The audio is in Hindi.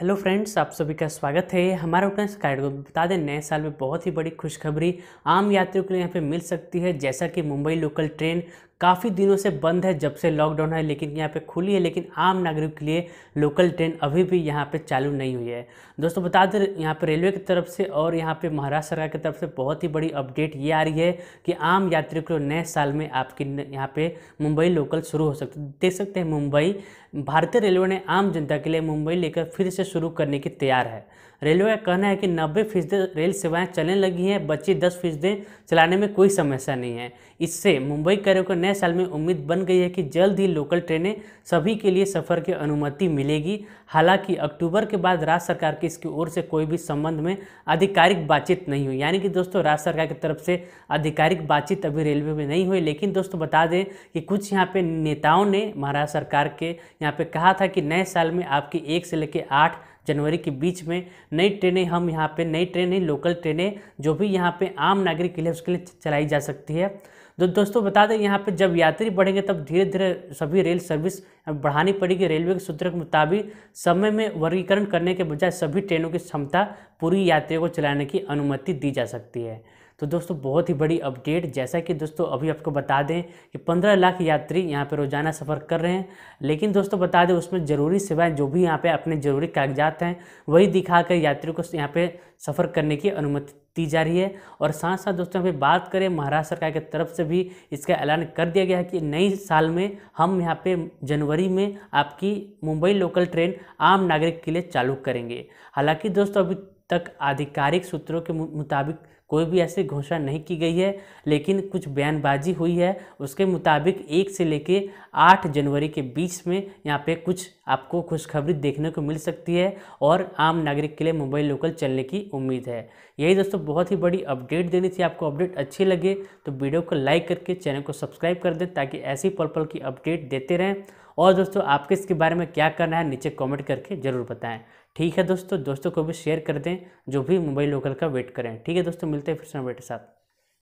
हेलो फ्रेंड्स आप सभी का स्वागत है हमारा उटनेस गाइड को बता दें नए साल में बहुत ही बड़ी खुशखबरी आम यात्रियों के लिए यहाँ पे मिल सकती है जैसा कि मुंबई लोकल ट्रेन काफ़ी दिनों से बंद है जब से लॉकडाउन है लेकिन यहाँ पे खुली है लेकिन आम नागरिक के लिए लोकल ट्रेन अभी भी यहाँ पे चालू नहीं हुई है दोस्तों बता दें यहाँ पे रेलवे की तरफ से और यहाँ पे महाराष्ट्र सरकार की तरफ से बहुत ही बड़ी अपडेट ये आ रही है कि आम यात्री को नए साल में आपकी यहाँ पर मुंबई लोकल शुरू हो सकती देख सकते हैं मुंबई भारतीय रेलवे ने आम जनता के लिए मुंबई लेकर फिर से शुरू करने की तैयार है रेलवे का कहना है कि नब्बे फीसदी रेल सेवाएँ चलने लगी हैं बच्चे दस फीसदी चलाने में कोई समस्या नहीं है इससे मुंबई कैरियर को नए नए साल में उम्मीद बन गई है कि जल्द ही लोकल ट्रेनें सभी के लिए सफ़र की अनुमति मिलेगी हालांकि अक्टूबर के बाद राज्य सरकार की इसकी ओर से कोई भी संबंध में आधिकारिक बातचीत नहीं हुई यानी कि दोस्तों राज्य सरकार की तरफ से आधिकारिक बातचीत अभी रेलवे में नहीं हुई लेकिन दोस्तों बता दें कि कुछ यहाँ पे नेताओं ने महाराष्ट्र सरकार के यहाँ पे कहा था कि नए साल में आपकी एक से लेकर आठ जनवरी के बीच में नई ट्रेनें हम यहाँ पे नई ट्रेनें लोकल ट्रेनें जो भी यहाँ पे आम नागरिक के लिए उसके लिए चलाई जा सकती है तो दोस्तों बता दें यहाँ पे जब यात्री बढ़ेंगे तब धीरे धीरे सभी रेल सर्विस बढ़ानी पड़ेगी रेलवे के सूत्र के मुताबिक समय में वर्गीकरण करने के बजाय सभी ट्रेनों की क्षमता पूरी यात्रियों को चलाने की अनुमति दी जा सकती है तो दोस्तों बहुत ही बड़ी अपडेट जैसा कि दोस्तों अभी आपको बता दें कि 15 लाख यात्री यहाँ पर रोज़ाना सफ़र कर रहे हैं लेकिन दोस्तों बता दें उसमें ज़रूरी सेवाएं जो भी यहाँ पे अपने ज़रूरी कागजात हैं वही दिखाकर यात्रियों को यहाँ पे सफ़र करने की अनुमति दी जा रही है और साथ साथ दोस्तों अभी बात करें महाराष्ट्र सरकार की तरफ से भी इसका ऐलान कर दिया गया है कि नई साल में हम यहाँ पे जनवरी में आपकी मुंबई लोकल ट्रेन आम नागरिक के लिए चालू करेंगे हालांकि दोस्तों अभी तक आधिकारिक सूत्रों के मुताबिक कोई भी ऐसी घोषणा नहीं की गई है लेकिन कुछ बयानबाजी हुई है उसके मुताबिक एक से लेकर आठ जनवरी के बीच में यहाँ पे कुछ आपको खुशखबरी देखने को मिल सकती है और आम नागरिक के लिए मोबाइल लोकल चलने की उम्मीद है यही दोस्तों बहुत ही बड़ी अपडेट देनी थी आपको अपडेट अच्छी लगे तो वीडियो को लाइक करके चैनल को सब्सक्राइब कर दें ताकि ऐसी पल पल की अपडेट देते रहें और दोस्तों आपके इसके बारे में क्या करना है नीचे कॉमेंट करके ज़रूर बताएँ ठीक है दोस्तों दोस्तों को भी शेयर कर दें जो भी मुंबई लोकल का वेट करें ठीक है दोस्तों मिलते हैं फिर से बेटे साथ